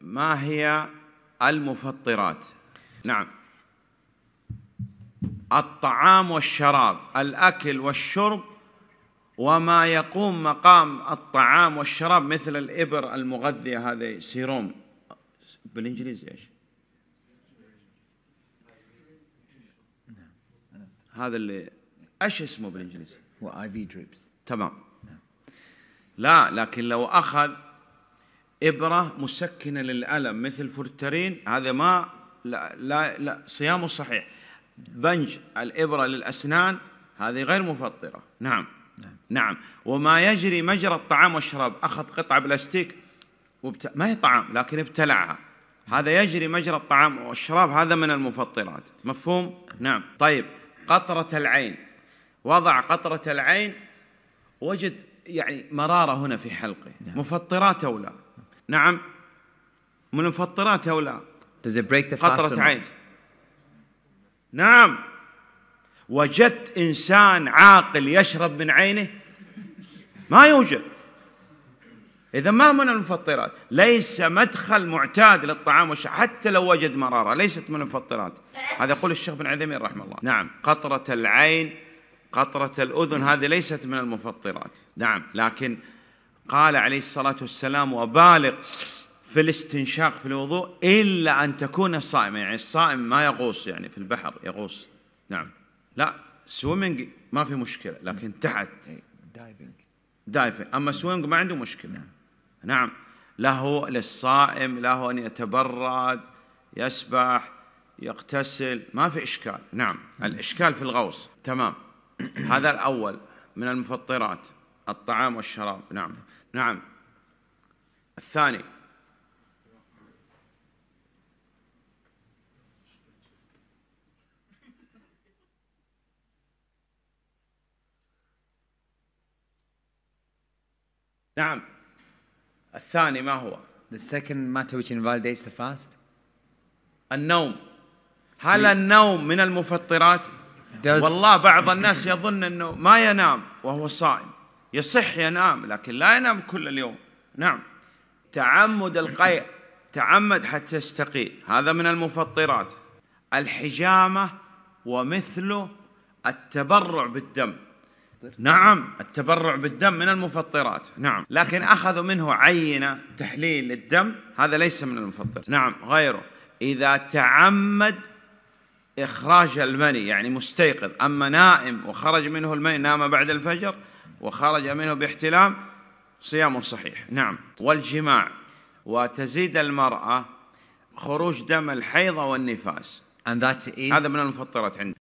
ما هي المفطرات نعم الطعام والشراب الأكل والشرب وما يقوم مقام الطعام والشراب مثل الإبر المغذية هذه سيروم بالإنجليزي إيش هذا اللي إيش اسمه بالإنجليزي هو آي في دريبس تمام لا لكن لو أخذ إبرة مسكنة للألم مثل فرترين هذا ما لا لا, لا صيامه صحيح بنج الإبرة للأسنان هذه غير مفطرة نعم نعم, نعم. وما يجري مجرى الطعام والشراب أخذ قطعة بلاستيك وبت... ما هي طعام لكن ابتلعها هذا يجري مجرى الطعام والشراب هذا من المفطرات مفهوم؟ نعم طيب قطرة العين وضع قطرة العين وجد يعني مرارة هنا في حلقه نعم. مفطرات أو لا نعم من المفطرات أو لا Does it break the fast قطرة عين نعم وجدت إنسان عاقل يشرب من عينه ما يوجد إذا ما من المفطرات ليس مدخل معتاد للطعام والشراب حتى لو وجد مرارة ليست من المفطرات هذا يقول الشيخ بن عثيمين رحمه الله نعم قطرة العين قطرة الأذن هذه ليست من المفطرات نعم لكن قال عليه الصلاة والسلام وبالغ في الاستنشاق في الوضوء إلا أن تكون صائما يعني الصائم ما يغوص يعني في البحر يغوص نعم لا سويمنج ما في مشكلة لكن تحت دايفنج دايفنج أما سويمنج ما عنده مشكلة نعم, نعم. له للصائم له أن يتبرد يسبح يغتسل ما في إشكال نعم الإشكال في الغوص تمام هذا الأول من المفطرات الطعام والشراب نعم نعم الثاني نعم الثاني ما هو The second matter which invalidates the fast النوم هل النوم من المفطرات والله بعض الناس يظن انه ما ينام وهو صائم يصح ينام لكن لا ينام كل اليوم نعم تعمد القيء تعمد حتى يستقي هذا من المفطرات الحجامة ومثله التبرع بالدم نعم التبرع بالدم من المفطرات نعم لكن أخذوا منه عينة تحليل للدم هذا ليس من المفطرات نعم غيره إذا تعمد إخراج المني يعني مستيقظ أما نائم وخرج منه المني نام بعد الفجر وخرج منه باحتلام صيام صحيح نعم والجماع وتزيد المرأة خروج دم الحيض والنفاس And that is هذا من المفطرات عندنا